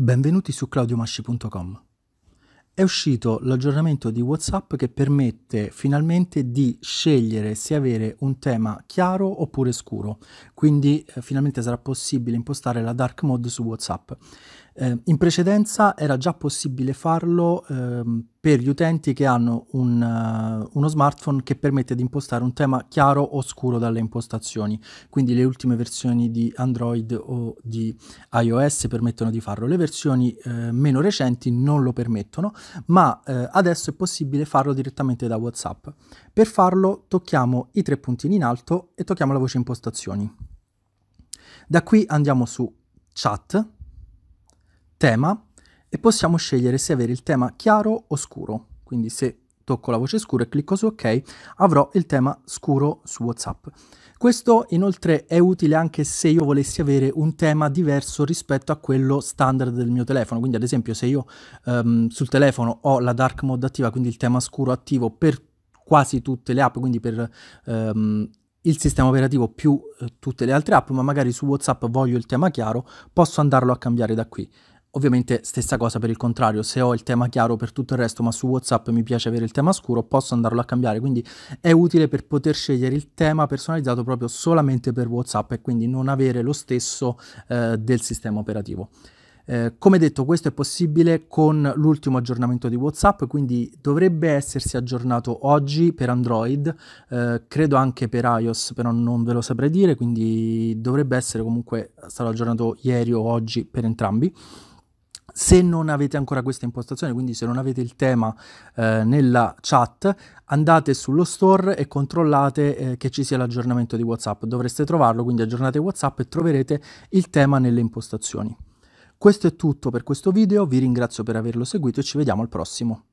Benvenuti su claudiomasci.com. È uscito l'aggiornamento di WhatsApp che permette finalmente di scegliere se avere un tema chiaro oppure scuro, quindi eh, finalmente sarà possibile impostare la dark mode su WhatsApp. Eh, in precedenza era già possibile farlo ehm, per gli utenti che hanno un, uh, uno smartphone che permette di impostare un tema chiaro o scuro dalle impostazioni, quindi le ultime versioni di Android o di iOS permettono di farlo, le versioni eh, meno recenti non lo permettono, ma eh, adesso è possibile farlo direttamente da WhatsApp. Per farlo tocchiamo i tre puntini in alto e tocchiamo la voce impostazioni. Da qui andiamo su chat tema e possiamo scegliere se avere il tema chiaro o scuro. Quindi se tocco la voce scura e clicco su ok, avrò il tema scuro su WhatsApp. Questo inoltre è utile anche se io volessi avere un tema diverso rispetto a quello standard del mio telefono, quindi ad esempio se io um, sul telefono ho la dark mode attiva, quindi il tema scuro attivo per quasi tutte le app, quindi per um, il sistema operativo più eh, tutte le altre app, ma magari su WhatsApp voglio il tema chiaro, posso andarlo a cambiare da qui. Ovviamente stessa cosa per il contrario, se ho il tema chiaro per tutto il resto ma su Whatsapp mi piace avere il tema scuro posso andarlo a cambiare, quindi è utile per poter scegliere il tema personalizzato proprio solamente per Whatsapp e quindi non avere lo stesso eh, del sistema operativo. Eh, come detto, questo è possibile con l'ultimo aggiornamento di WhatsApp, quindi dovrebbe essersi aggiornato oggi per Android, eh, credo anche per iOS, però non ve lo saprei dire, quindi dovrebbe essere comunque stato aggiornato ieri o oggi per entrambi. Se non avete ancora questa impostazione, quindi se non avete il tema eh, nella chat, andate sullo store e controllate eh, che ci sia l'aggiornamento di WhatsApp. Dovreste trovarlo, quindi aggiornate WhatsApp e troverete il tema nelle impostazioni. Questo è tutto per questo video, vi ringrazio per averlo seguito e ci vediamo al prossimo.